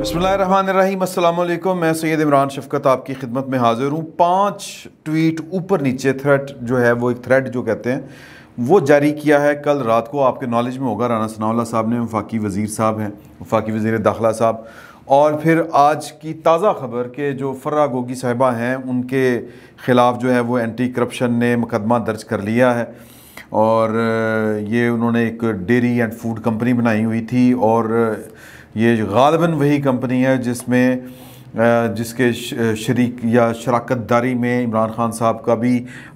बसमीम मैं सैद इमरान शफकत आपकी खिदमत में हाज़िर हूँ पाँच ट्वीट ऊपर नीचे थ्रेट जो है वो एक थ्रेड जो कहते हैं वो जारी किया है कल रात को आपके नॉलेज में होगा राना सनाउल्ला साहब ने वफाकी वज़ी साहब हैं वफाकी वज़ी दाखिला साहब और फिर आज की ताज़ा खबर के जो फर्रा गोगी साहिबा हैं उनके ख़िलाफ़ जो है वो एंटी करप्शन ने मुकदमा दर्ज कर लिया है और ये उन्होंने एक डेरी एंड फूड कंपनी बनाई हुई थी और ये गालबा वही कंपनी है जिसमें जिसके शरीक या शराकत दारी में इमरान ख़ान साहब का भी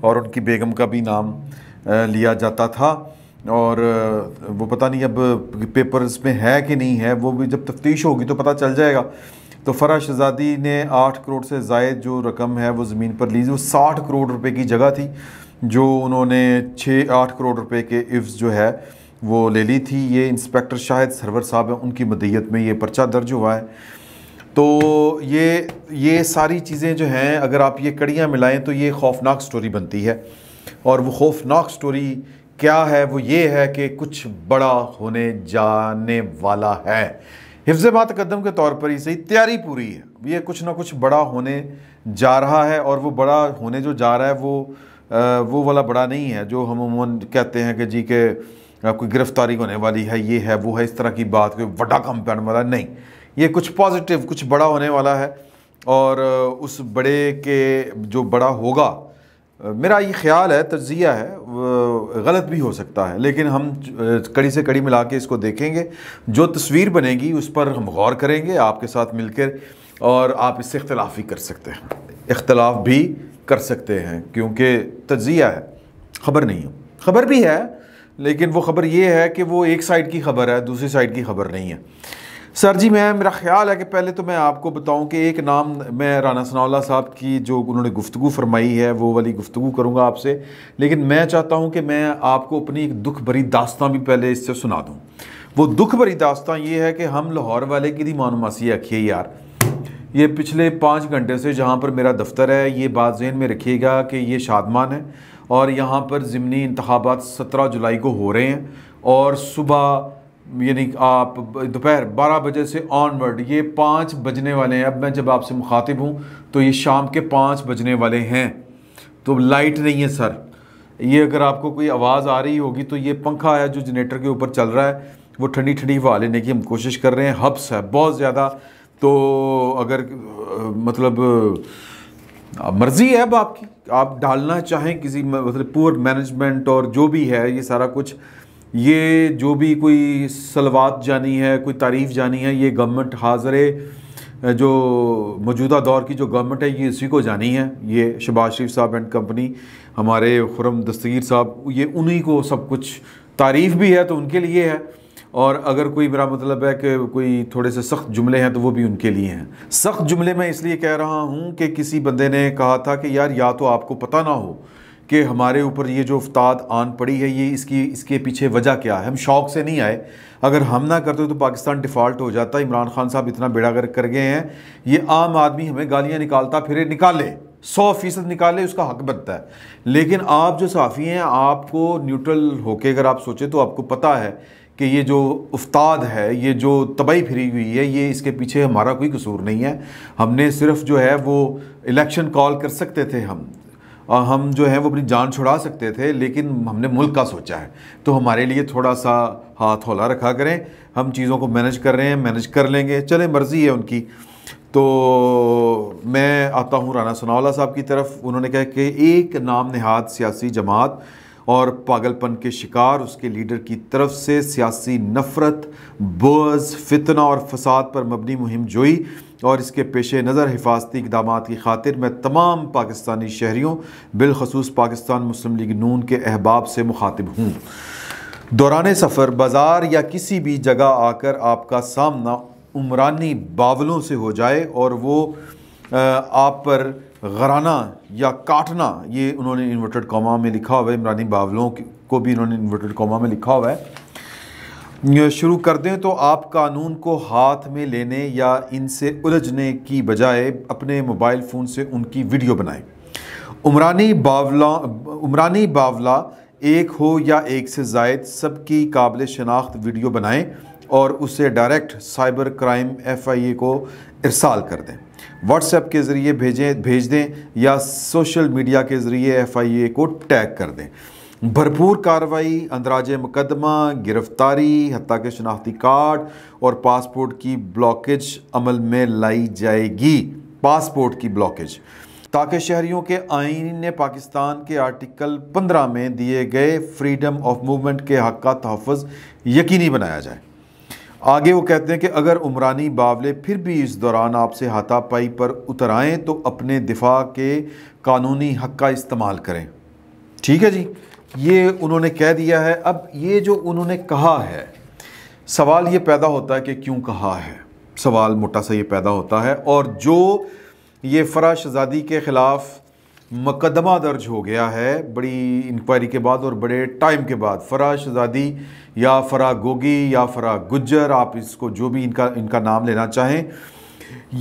और उनकी बेगम का भी नाम लिया जाता था और वो पता नहीं अब पेपर्स में है कि नहीं है वो भी जब तफ्तीश होगी तो पता चल जाएगा तो फ़रा शहज़ादी ने आठ करोड़ से जायद जो रकम है वो ज़मीन पर ली वो साठ करोड़ रुपए की जगह थी जो उन्होंने छः आठ करोड़ रुपए के इफ्स जो है वो ले ली थी ये इंस्पेक्टर शाहिद सरवर साहब हैं उनकी मदैत में ये पर्चा दर्ज हुआ है तो ये ये सारी चीज़ें जो हैं अगर आप ये कड़ियाँ मिलाएं तो ये खौफनाक स्टोरी बनती है और वो खौफनाक स्टोरी क्या है वो ये है कि कुछ बड़ा होने जाने वाला है हिफ्ज़ कदम के तौर पर ही सही तैयारी पूरी है ये कुछ ना कुछ बड़ा होने जा रहा है और वो बड़ा होने जो जा रहा है वो आ, वो वाला बड़ा नहीं है जो हम कहते हैं कि जी के कोई गिरफ्तारी होने वाली है ये है वो है इस तरह की बात कोई बड़ा काम पे आने वाला नहीं ये कुछ पॉजिटिव कुछ बड़ा होने वाला है और उस बड़े के जो बड़ा होगा मेरा ये ख्याल है तजिया है गलत भी हो सकता है लेकिन हम कड़ी से कड़ी मिला के इसको देखेंगे जो तस्वीर बनेगी उस पर हम गौर करेंगे आपके साथ मिलकर और आप इससे इख्तलाफ भी कर सकते हैं इख्तलाफ भी कर सकते हैं क्योंकि तजिया है ख़बर नहीं है ख़बर भी है लेकिन वो ख़बर ये है कि वो एक साइड की ख़बर है दूसरी साइड की ख़बर नहीं है सर जी मैं मेरा ख्याल है कि पहले तो मैं आपको बताऊं कि एक नाम मैं राना सनाउल्ला साहब की जो उन्होंने गुफ्तु फरमाई है वो वाली गुफ्तु करूंगा आपसे लेकिन मैं चाहता हूं कि मैं आपको अपनी एक दुख भरी दास्तान भी पहले इससे सुना दूं वो दुख भरी दास्तान ये है कि हम लाहौर वाले की थी मानुमासी आखिए यार ये पिछले पाँच घंटे से जहाँ पर मेरा दफ्तर है ये बात जहन में रखिएगा कि ये शादमान है और यहाँ पर ज़मनी इंतबात सत्रह जुलाई को हो रहे हैं और सुबह यानी आप दोपहर बारह बजे से ऑनवर्ड ये पाँच बजने वाले हैं अब मैं जब आपसे मुखातिब हूँ तो ये शाम के पाँच बजने वाले हैं तो लाइट नहीं है सर ये अगर आपको कोई आवाज़ आ रही होगी तो ये पंखा है जो जनरेटर के ऊपर चल रहा है वो ठंडी ठंडी हवा लेने की हम कोशिश कर रहे हैं हब्स है बहुत ज़्यादा तो अगर मतलब मर्ज़ी है अब आपकी आप डालना चाहें किसी मतलब पुअर मैनेजमेंट और जो भी है ये सारा कुछ ये जो भी कोई सलवात जानी है कोई तारीफ़ जानी है ये गवर्नमेंट हाजरे जो मौजूदा दौर की जो गवर्नमेंट है ये इसी को जानी है ये शबाज शरीफ साहब एंड कंपनी हमारे खुरम दस्तगीर साहब ये उन्हीं को सब कुछ तारीफ़ भी है तो उनके लिए है और अगर कोई मेरा मतलब है कि कोई थोड़े से सख्त जुमले हैं तो वो भी उनके लिए हैं सख्त जुमले मैं इसलिए कह रहा हूँ कि किसी बंदे ने कहा था कि यार या तो आपको पता ना हो कि हमारे ऊपर ये जो उफ्ताद आन पड़ी है ये इसकी इसके पीछे वजह क्या है हम शौक से नहीं आए अगर हम ना करते तो पाकिस्तान डिफ़ॉल्ट हो जाता इमरान खान साहब इतना बेड़ा गर्क कर गए हैं ये आम आदमी हमें गालियाँ निकालता फिर निकाले सौ फीसद निकाले उसका हक बनता है लेकिन आप जो साफ़ी हैं आपको न्यूट्रल होके अगर आप सोचें तो आपको पता है कि ये जो उस्ताद है ये जो तबाही फिरी हुई है ये इसके पीछे हमारा कोई कसूर नहीं है हमने सिर्फ जो है वो इलेक्शन कॉल कर सकते थे हम और हम जो है वो अपनी जान छुड़ा सकते थे लेकिन हमने मुल्क का सोचा है तो हमारे लिए थोड़ा सा हाथ हौला रखा करें हम चीज़ों को मैनेज कर रहे हैं मैनेज कर लेंगे चले मर्ज़ी है उनकी तो मैं आता हूँ राना सनावला साहब की तरफ उन्होंने कहा कि एक नाम नहाद सियासी जमात और पागलपन के शिकार उसके लीडर की तरफ से सियासी नफरत बोज फितना और फसाद पर मबनी मुहिम जोई और इसके पेश नज़र हिफाजती इकदाम की खातिर मैं तमाम पाकिस्तानी शहरीों बिलखसूस पाकिस्तान मुस्लिम लीग नून के अहबाब से मुखातिब हूँ दौरान सफ़र बाज़ार या किसी भी जगह आकर आपका सामना उमरानी बावलों से हो जाए और वो आप पर गराना या काटना ये उन्होंने इन्वर्टेड कॉमा में लिखा हुआ है इमरानी बावलों को भी इन्होंने इन्वर्टेड कॉमा में लिखा हुआ है शुरू कर दें तो आप कानून को हाथ में लेने या इनसे उलझने की बजाय अपने मोबाइल फ़ोन से उनकी वीडियो बनाएं उमरानी बावला उमरानी बावला एक हो या एक से जायद सबकी काबिल शनाख्त वीडियो बनाएँ और उसे direct cyber crime F I A को इरसाल कर दें व्हाट्सएप के ज़रिए भेजें भेज दें या सोशल मीडिया के ज़रिए एफआईए को टैग कर दें भरपूर कार्रवाई अंदराज मुकदमा गिरफ्तारी हती के शनाख्ती कार्ड और पासपोर्ट की ब्लॉकेज अमल में लाई जाएगी पासपोर्ट की ब्लॉकेज ताकि शहरीों के आइन ने पाकिस्तान के आर्टिकल 15 में दिए गए फ्रीडम ऑफ मूवमेंट के हक का तहफ़ यकीनी बनाया जाए आगे वो कहते हैं कि अगर उमरानी बावले फिर भी इस दौरान आपसे हाथापाई पर उतर आएँ तो अपने दिफा के कानूनी हक का इस्तेमाल करें ठीक है जी ये उन्होंने कह दिया है अब ये जो उन्होंने कहा है सवाल ये पैदा होता है कि क्यों कहा है सवाल मोटा सा ये पैदा होता है और जो ये फ़रा शहज़ादी के ख़िलाफ़ मुकदमा दर्ज हो गया है बड़ी इंक्वायरी के बाद और बड़े टाइम के बाद फरा शज़ादी या फरा गोगी या फरा गुज्जर आप इसको जो भी इनका इनका नाम लेना चाहें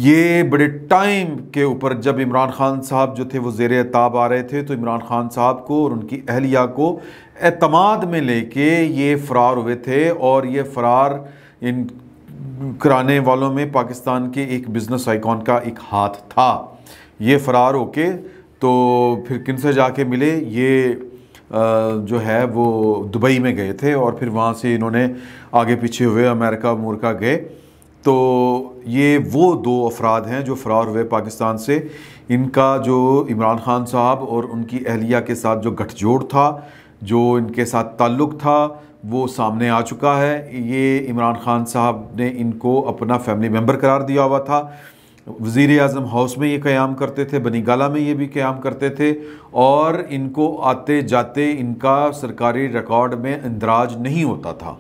ये बड़े टाइम के ऊपर जब इमरान खान साहब जो थे वो जेर ताब आ रहे थे तो इमरान खान साहब को और उनकी अहलिया को अतमाद में लेके ये फ़रार हुए थे और ये फ़रार इन कराने वालों में पाकिस्तान के एक बिज़नेस आइकॉन का एक हाथ था ये फ़रार होके तो फिर किन से जाके मिले ये जो है वो दुबई में गए थे और फिर वहाँ से इन्होंने आगे पीछे हुए अमेरिका मुरका गए तो ये वो दो अफराद हैं जो फ़रार हुए पाकिस्तान से इनका जो इमरान ख़ान साहब और उनकी अहलिया के साथ जो गठजोड़ था जो इनके साथ ताल्लुक़ था वो सामने आ चुका है ये इमरान ख़ान साहब ने इनको अपना फैमिली मेम्बर करार दिया हुआ था वज़ी अजम हाउस में ये क़्याम करते थे बनीगाला में ये भी क़्याम करते थे और इनको आते जाते इनका सरकारी रिकॉर्ड में इंदराज नहीं होता था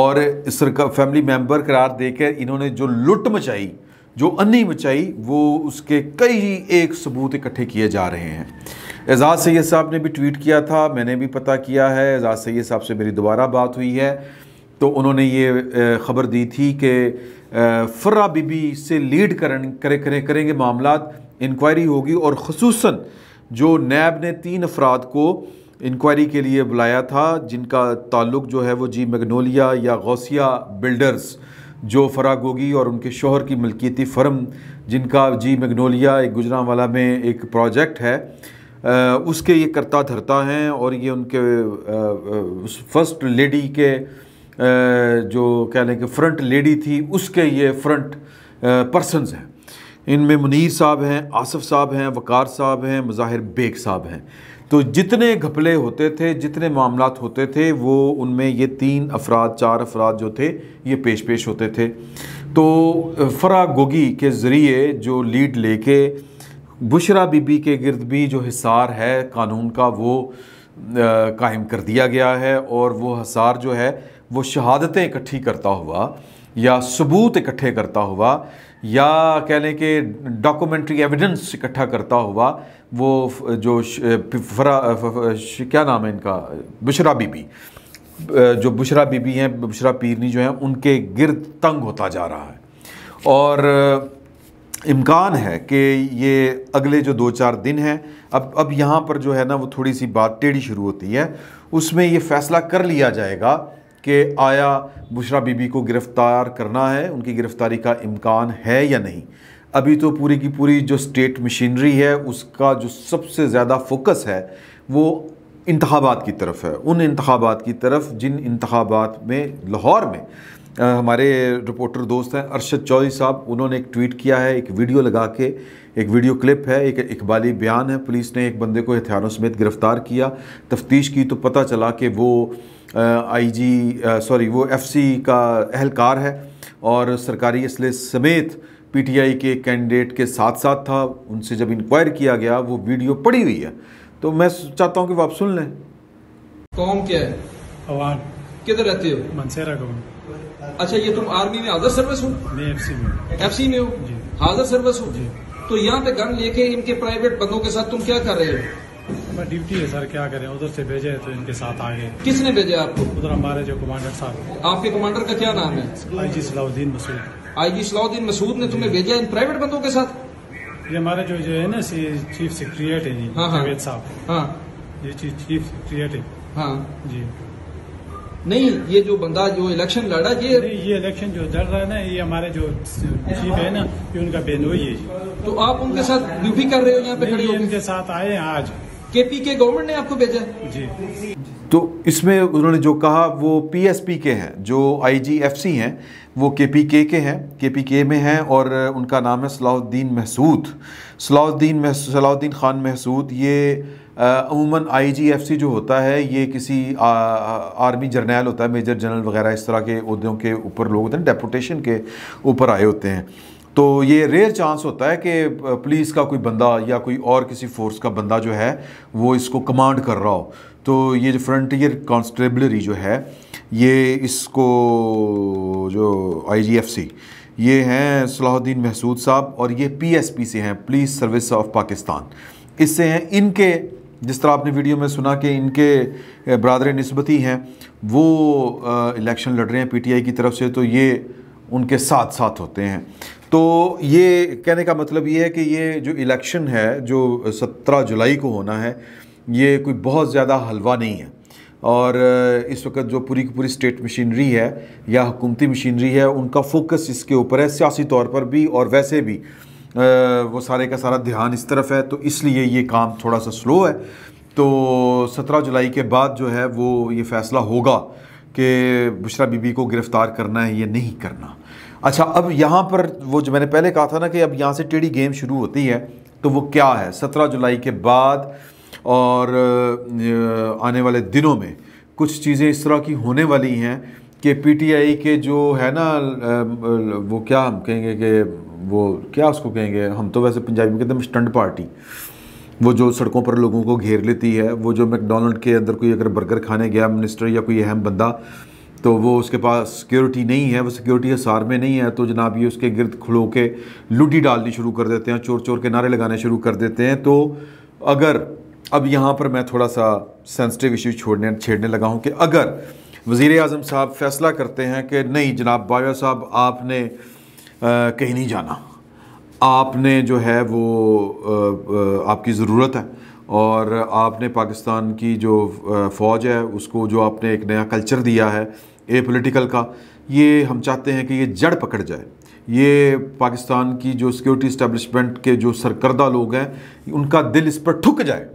और सरकार फैमिली मेम्बर करार देकर इन्होंने जो लुट मचाई जो अन्नी मचाई वो उसके कई एक सबूत इकट्ठे किए जा रहे हैं एजाज़ सैद साहब ने भी ट्वीट किया था मैंने भी पता किया है एजाज़ सैद साहब से मेरी दोबारा बात हुई है तो उन्होंने ये ख़बर दी थी कि फर्रा बीबी से लीड करें करे, करे, करेंगे मामला इंक्वायरी होगी और खसूस जो नैब ने तीन अफराद को इंक्वायरी के लिए बुलाया था जिनका ताल्लुक जो है वो जी मैगनोलिया या गौसिया बिल्डर्स जो फराग गोगी और उनके शोहर की मलकियती फ़र्म जिनका जी मैगनोलिया एक गुजरावाला में एक प्रोजेक्ट है आ, उसके ये करता धरता हैं और ये उनके आ, आ, फर्स्ट लेडी के जो कह लें कि फ्रंट लेडी थी उसके ये फ्रंट पर्सनस हैं इनमें मुनीर साहब हैं आसफ़ साहब हैं वकार साहब हैं मज़ाहिर बेग साहब हैं तो जितने घपले होते थे जितने मामला होते थे वो उनमें ये तीन अफराद चार अफराद जो थे ये पेश पेश होते थे तो फरा गोगी के ज़रिए जो लीड लेके बुशरा बीबी के गिरद भी जो हिसार है कानून का वो कायम कर दिया गया है और वो हिसार जो है वो शहादतें इकट्ठी करता हुआ या सबूत इकट्ठे करता हुआ या कह लें कि डॉक्यूमेंट्री एविडेंस इकट्ठा करता हुआ वो जो फरा क्या नाम है इनका बुशरा बीबी जो बुशरा बीबी हैं बुशरा पीरनी जो हैं उनके गिरद तंग होता जा रहा है और इम्कान है कि ये अगले जो दो चार दिन हैं अब अब यहाँ पर जो है ना वो थोड़ी सी बात टेढ़ी शुरू होती है उसमें ये फ़ैसला कर लिया जाएगा कि आया बुशरा बीबी को गिरफ़्तार करना है उनकी गिरफ़्तारी का इम्कान है या नहीं अभी तो पूरी की पूरी जो स्टेट मशीनरी है उसका जो सबसे ज़्यादा फोकस है वो इंतबात की तरफ है उन इंतबात की तरफ जिन इंतबात में लाहौर में आ, हमारे रिपोर्टर दोस्त हैं अरशद चौधरी साहब उन्होंने एक ट्वीट किया है एक वीडियो लगा के एक वीडियो क्लिप है एक इकबाली बयान है पुलिस ने एक बंदे को हथियारों समेत गिरफ़्तार किया तफ्तीश की तो पता चला कि वो आईजी सॉरी वो एफसी का अहलकार है और सरकारी इसलिए समेत पीटीआई के कैंडिडेट के साथ साथ था उनसे जब इंक्वायर किया गया वो वीडियो पड़ी हुई है तो मैं चाहता हूँ कि वो आप सुन लें कौन क्या है अवान किधर रहते हो मनसेरा कौन अच्छा ये तुम आर्मी में हाजर सर्विस हो नहीं एफसी में एफसी में हो हाजर सर्विस हो तो यहाँ पे गन लेके इनके प्राइवेट बंदों के साथ तुम क्या कर रहे हो ड्यूटी है सर क्या करें उधर से भेजे तो इनके साथ आ गए किसने भेजे आपको उधर हमारे जो कमांडर साहब आपके कमांडर का क्या नाम है आई जी सलाउद्दीन मसूद आई जी सलाउद्दीन मसूद ने तुम्हें भेजा इन प्राइवेट बंदों के साथ ये हमारे जो जो है ना सी चीफ सेक्रेटरिएट है जी हाँ, हाँ, साहब हाँ ये चीफ सेक्रेटरिएट है हाँ जी नहीं ये जो बंदा जो इलेक्शन लड़ा ये ये इलेक्शन जो लड़ रहा है ना ये हमारे जो चीफ है ना ये उनका बेनोई है जी तो आप उनके साथ ड्यूटी कर रहे हो यहाँ पे खड़े हो उनके साथ आए हैं आज केपी के गवर्नमेंट ने आपको भेजा जी तो इसमें उन्होंने जो कहा वो पीएसपी के हैं जो आईजीएफसी हैं वो केपीके के हैं केपीके में हैं और उनका नाम है सलाउद्दीन महसूद सलाउद्दीन सलाउद्दीन ख़ान महसूद ये अमूमन आईजीएफसी जो होता है ये किसी आ, आर्मी जर्नैल होता है मेजर जनरल वगैरह इस तरह के उहदों के ऊपर लोग होते हैं डेपुटेशन के ऊपर आए होते हैं तो ये रेयर चांस होता है कि पुलिस का कोई बंदा या कोई और किसी फोर्स का बंदा जो है वो इसको कमांड कर रहा हो तो ये जो फ्रंटियर कॉन्स्टेबलरी जो है ये इसको जो आईजीएफसी ये हैं सलाहुद्दीन महसूद साहब और ये पीएसपी से हैं पुलिस सर्विस ऑफ पाकिस्तान इससे हैं इनके जिस तरह आपने वीडियो में सुना कि इनके बरदर नस्बती हैं वो इलेक्शन लड़ रहे हैं पीटीआई की तरफ से तो ये उनके साथ साथ होते हैं तो ये कहने का मतलब ये है कि ये जो इलेक्शन है जो 17 जुलाई को होना है ये कोई बहुत ज़्यादा हलवा नहीं है और इस वक्त जो पूरी की पूरी स्टेट मशीनरी है या हुकूमती मशीनरी है उनका फोकस इसके ऊपर है सियासी तौर पर भी और वैसे भी वो सारे का सारा ध्यान इस तरफ है तो इसलिए ये काम थोड़ा सा स्लो है तो 17 जुलाई के बाद जो है वो ये फ़ैसला होगा कि बुशरा बीबी को गिरफ़्तार करना है या नहीं करना अच्छा अब यहाँ पर वो जो मैंने पहले कहा था ना कि अब यहाँ से टेढ़ी गेम शुरू होती है तो वो क्या है सत्रह जुलाई के बाद और आने वाले दिनों में कुछ चीज़ें इस तरह की होने वाली हैं कि पीटीआई के जो है ना वो क्या हम कहेंगे कि वो क्या उसको कहेंगे हम तो वैसे पंजाबी में कहते हैं स्टंट पार्टी वो जो सड़कों पर लोगों को घेर लेती है वो जो मैकडोनल्ड के अंदर कोई अगर बर्गर खाने गया मिनिस्टर या कोई अहम बंदा तो वो उसके पास सिक्योरिटी नहीं है वो सिक्योरिटी असार में नहीं है तो जनाब ये उसके गिरद खुलो के लुटी डालनी शुरू कर देते हैं चोर चोर के नारे लगाने शुरू कर देते हैं तो अगर अब यहाँ पर मैं थोड़ा सा सेंसिटिव इशू छोड़ने छेड़ने लगा हूँ कि अगर वज़ी अजम साहब फैसला करते हैं कि नहीं जनाब बाया साहब आपने कहीं नहीं जाना आपने जो है वो आ, आ, आपकी ज़रूरत है और आपने पाकिस्तान की जो फ़ौज है उसको जो आपने एक नया कल्चर दिया है ए पोलिटिकल का ये हम चाहते हैं कि ये जड़ पकड़ जाए ये पाकिस्तान की जो सिक्योरिटी इस्टेबलिशमेंट के जो सरकर्दा लोग हैं उनका दिल इस पर ठुक जाए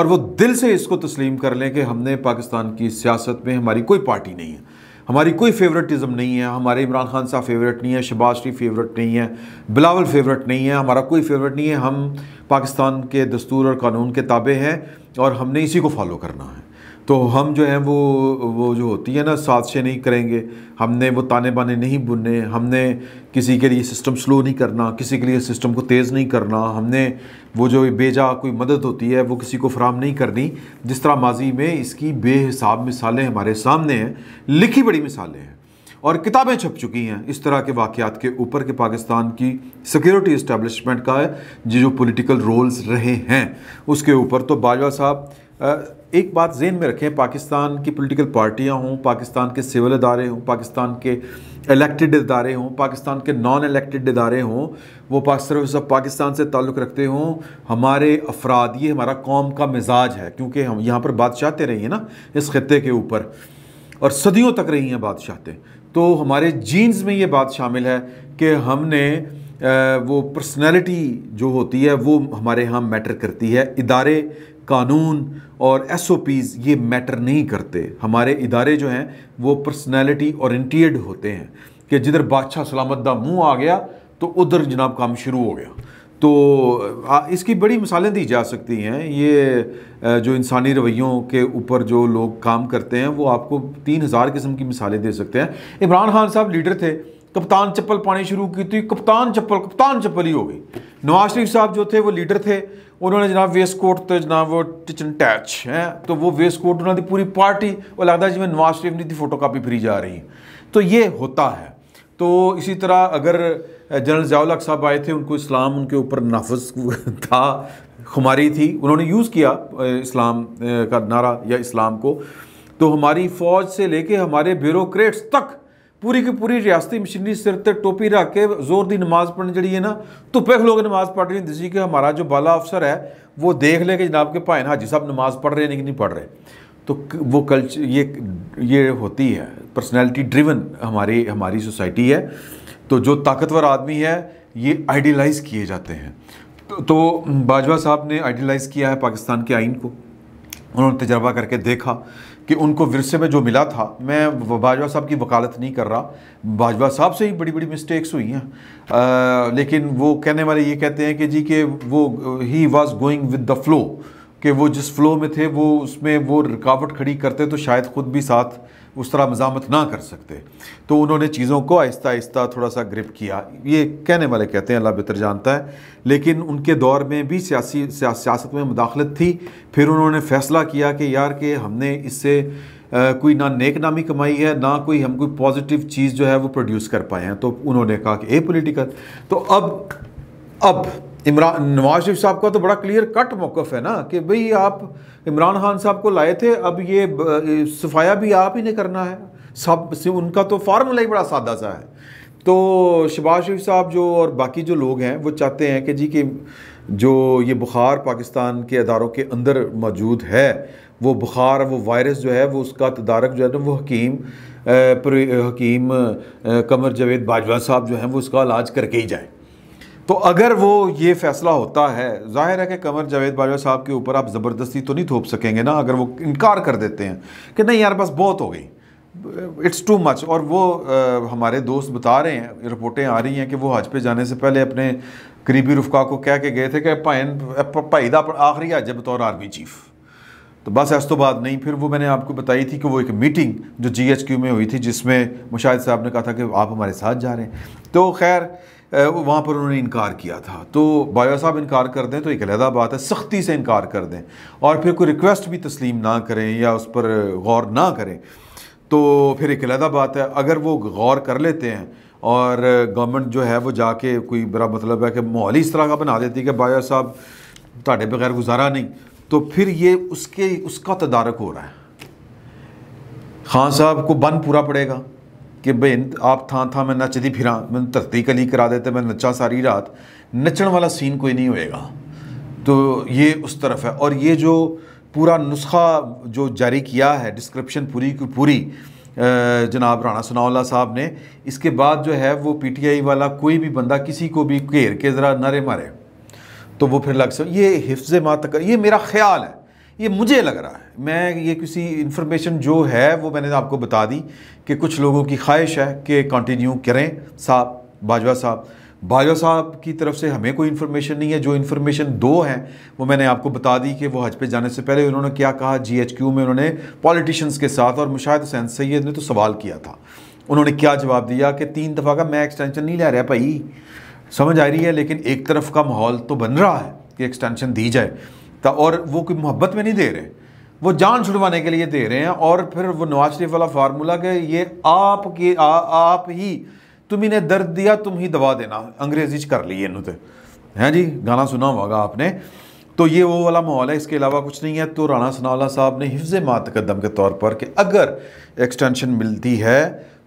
और वो दिल से इसको तस्लीम कर लें कि हमने पाकिस्तान की सियासत में हमारी कोई पार्टी नहीं है हमारी कोई फेवरेटिज्म नहीं है हमारे इमरान खान साहब फेवरेट नहीं है शहबाज शरीफ फेवरेट नहीं है बिलावल फेवरेट नहीं है हमारा कोई फेवरेट नहीं है हम पाकिस्तान के दस्तूर और कानून के ताबे हैं और हमने इसी को फॉलो करना है तो हम जो हैं वो वो जो होती है ना साजिशें नहीं करेंगे हमने वो ताने बाने नहीं बुनने हमने किसी के लिए सिस्टम स्लो नहीं करना किसी के लिए सिस्टम को तेज़ नहीं करना हमने वो जो बेजा कोई मदद होती है वो किसी को फ्राहम नहीं करनी जिस तरह माजी में इसकी बेहिसाब मिसालें हमारे सामने हैं लिखी बड़ी मिसालें हैं और किताबें छप चुकी हैं इस तरह के वाक़ात के ऊपर के पाकिस्तान की सिक्योरिटी इस्टेबलिशमेंट का है जो पोलिटिकल रोल्स रहे हैं उसके ऊपर तो बाजवा साहब एक बात जेन में रखें पाकिस्तान की पोलिटिकल पार्टियाँ हों पाकिस्तान के सिविल अदारे हों पाकिस्तान के इलेक्टेड इदारे हों पाकिस्तान के नॉन इलेक्टेड इदारे हों वो सर्विस पाकिस्तान से ताल्लुक़ रखते हों हमारे अफराद ये हमारा कौम का मिजाज है क्योंकि हम यहाँ पर बादशाहते रही हैं ना इस खत्े के ऊपर और सदियों तक रही हैं बादशाहते तो हमारे जीन्स में ये बात शामिल है कि हमने वो पर्सनैलिटी जो होती है वो हमारे यहाँ मैटर करती है इदारे कानून और एस ओ पीज़ ये मैटर नहीं करते हमारे इदारे जो हैं वो पर्सनैलिटी औरेंटेड होते हैं कि जिधर बादशाह सलामत दा मुँह आ गया तो उधर जनाब काम शुरू हो गया तो इसकी बड़ी मिसालें दी जा सकती हैं ये जो इंसानी रवैयों के ऊपर जो लोग काम करते हैं वो आपको तीन हज़ार किस्म की मिसालें दे सकते हैं इमरान खान साहब लीडर थे कप्तान चप्पल पानी शुरू की थी तो कप्तान चप्पल कप्तान चप्पल ही हो गई नवाज शरीफ साहब जो थे वो लीडर थे उन्होंने जनाब वेस्ट कोट तो जनाब वो टिचन टैच हैं तो वो वेस्ट कोट उन्होंने पूरी पार्टी और लगता है जिम्मे नवाज शरीफ ने फोटो कापी फिरी जा रही है तो ये होता है तो इसी तरह अगर जनरल जयालक साहब आए थे उनको इस्लाम उनके ऊपर नाफज था खुमारी थी उन्होंने यूज़ किया इस्लाम का नारा या इस्लाम को तो हमारी फ़ौज से लेके हमारे ब्यूरोक्रेट्स तक पूरी की पूरी रियासती मशीनरी सिर पर टोपी रख के जोर की नमाज पढ़ने जी है ना धुप्पे ਖਲੋ ਕੇ नमाज़ पढ़ रही ਹੁੰਦੀ ਸੀ ਕਿ ਹਮਾਰਾ ਜੋ ਬਾਲਾ है वो देख ले कि जनाब के भाई हाजी साहब नमाज पढ़ रहे हैं कि नहीं पढ़ रहे तो वो कल्चर ये ये होती है पर्सनैलिटी ड्रिवन हमारी हमारी सोसाइटी है तो जो ताकतवर आदमी है ये आइडियलाइज़ किए जाते हैं तो, तो बाजवा साहब ने आइडियलाइज़ किया है पाकिस्तान के आइन को उन्होंने तजर्बा करके देखा कि उनको विरसे में जो मिला था मैं बाजवा साहब की वकालत नहीं कर रहा बाजवा साहब से ही बड़ी बड़ी मिस्टेक्स हुई हैं लेकिन वो कहने वाले ये कहते हैं कि जी कि वो he was going with the flow कि वो जिस फ्लो में थे वो उसमें वो रुकावट खड़ी करते तो शायद ख़ुद भी साथ उस तरह मजामत ना कर सकते तो उन्होंने चीज़ों को आहिस्ता आहिस्ता थोड़ा सा ग्रिप किया ये कहने वाले कहते हैं अल्लाह बेहतर जानता है लेकिन उनके दौर में भी सियासी सियासत में मुदाखलत थी फिर उन्होंने फैसला किया कि यार कि हमने इससे कोई ना नेक नामी कमाई है ना कोई हम कोई पॉजिटिव चीज़ जो है वो प्रोड्यूस कर पाए हैं तो उन्होंने कहा कि ए पोलिटिकल तो अब अब इमरान नवाज शरीफ साहब का तो बड़ा क्लियर कट मौक़ है ना कि भई आप इमरान खान साहब को लाए थे अब ये सफाया भी आप ही ने करना है सब से उनका तो फार्मूला ही बड़ा सादा सा है तो शबाज शरीफ साहब जो और बाकी जो लोग हैं वो चाहते हैं कि जी कि जो ये बुखार पाकिस्तान के अदारों के अंदर मौजूद है वो बुखार वो वायरस जो है वो उसका तदारक जो है ना वो हकीम हकीम कमर जावेद बाजवा साहब जो हैं वो उसका इलाज करके ही जाएँ तो अगर वो ये फैसला होता है जाहिर है कि कमर जावेद बाजवा साहब के ऊपर आप ज़बरदस्ती तो नहीं थोप सकेंगे ना अगर वो इनकार कर देते हैं कि नहीं यार बस बहुत हो गई इट्स टू मच और वो आ, हमारे दोस्त बता रहे हैं रिपोर्टें आ रही हैं कि वो हज पे जाने से पहले अपने करीबी रुफका को कह के गए थे कि भाई भाई दा आखिरी हज है बतौर आर्मी चीफ तो बस ऐसा तो बात नहीं फिर वो मैंने आपको बताई थी कि वो एक मीटिंग जो जी एच क्यू में हुई थी जिसमें मुशाहिद साहब ने कहा था कि आप हमारे साथ जा रहे हैं तो खैर वहाँ पर उन्होंने इनकार किया था तो बाया साहब इनकार कर दें तो एक अलहदा बात है सख्ती से इनकार कर दें और फिर कोई रिक्वेस्ट भी तस्लीम ना करें या उस पर गौर ना करें तो फिर एक अलहदा बात है अगर वो गौर कर लेते हैं और गवर्नमेंट जो है वो जाके कोई बड़ा मतलब है कि माहौल इस तरह का बना देती है कि बाया साहब ताटे बगैर गुजारा नहीं तो फिर ये उसके उसका तदारक हो रहा है खान साहब को बंद पूरा पड़ेगा कि ਬੇਨ आप थां थां मैं ਨੱਚਦੀ फिर ਮੈਨੂੰ धरती कली करा देते मैं नचा सारी रात नचण वाला सीन कोई नहीं होएगा तो ये उस तरफ है और ये जो पूरा नुस्खा जो जारी किया है डिस्क्रिप्शन पूरी की पूरी जनाब राणा सनाउल्ला साहब ने इसके बाद जो है वो पीटीआई वाला कोई भी बंदा किसी को भी घेर के ज़रा नरे मारे तो वो फिर लग सक ये हिफ्ज़ मातकर ये मेरा ख्याल है ये मुझे लग रहा है मैं ये किसी इन्फॉर्मेशन जो है वो मैंने आपको बता दी कि कुछ लोगों की ख्वाहिश है कि कंटिन्यू करें साहब बाजवा साहब बाजवा साहब की तरफ से हमें कोई इन्फॉर्मेशन नहीं है जो इन्फॉर्मेशन दो हैं वो मैंने आपको बता दी कि वो हज पे जाने से पहले उन्होंने क्या कहा क्यू में उन्होंने पॉलिटिशियंस के साथ और मुशाहिद हुसैन सैद ने तो सवाल किया था उन्होंने क्या जवाब दिया कि तीन दफ़ा का मैं एक्सटेंशन नहीं ले रहा भाई समझ आ रही है लेकिन एक तरफ का माहौल तो बन रहा है कि एक्सटेंशन दी जाए और वो कोई मोहब्बत में नहीं दे रहे वो जान छुड़वाने के लिए दे रहे हैं और फिर वो नवाज शरीफ वाला फार्मूला कि ये आप के आ, आप ही तुम इन्हें दर्द दिया तुम ही दबा देना अंग्रेजी कर ली इन्हों तो हैं जी गाना सुना होगा आपने तो ये वो वाला माहौल है इसके अलावा कुछ नहीं है तो राना सनावला साहब ने हिफ्ज़ कदम के तौर पर कि अगर एक्सटेंशन मिलती है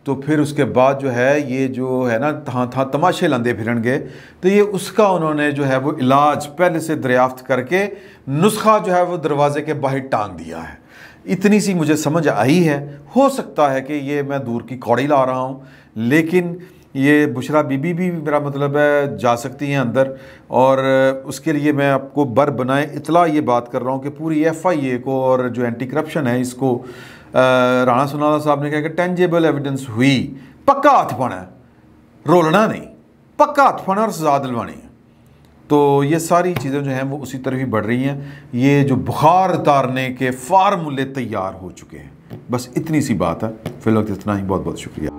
तो फिर उसके बाद जो है ये जो है ना था थां तमाशे लादे गए तो ये उसका उन्होंने जो है वो इलाज पहले से दरियाफ्त करके नुस्खा जो है वो दरवाज़े के बाहर टांग दिया है इतनी सी मुझे समझ आई है हो सकता है कि ये मैं दूर की कौड़ी ला रहा हूँ लेकिन ये बुशरा बीबी भी मेरा मतलब है जा सकती हैं अंदर और उसके लिए मैं आपको बर बनाए इतला ये बात कर रहा हूँ कि पूरी एफ आई ए को और जो एंटी करप्शन है इसको राणा सुनाला साहब ने कहा कि टेंजेबल एविडेंस हुई पक्का हथ पाना है रोलना नहीं पक्का हथ पाना और सजा दिलवानी है तो ये सारी चीज़ें जो हैं वो उसी तरफ ही बढ़ रही हैं ये जो बुखार उतारने के फार्मूले तैयार हो चुके हैं बस इतनी सी बात है फिलहाल इतना ही बहुत बहुत शुक्रिया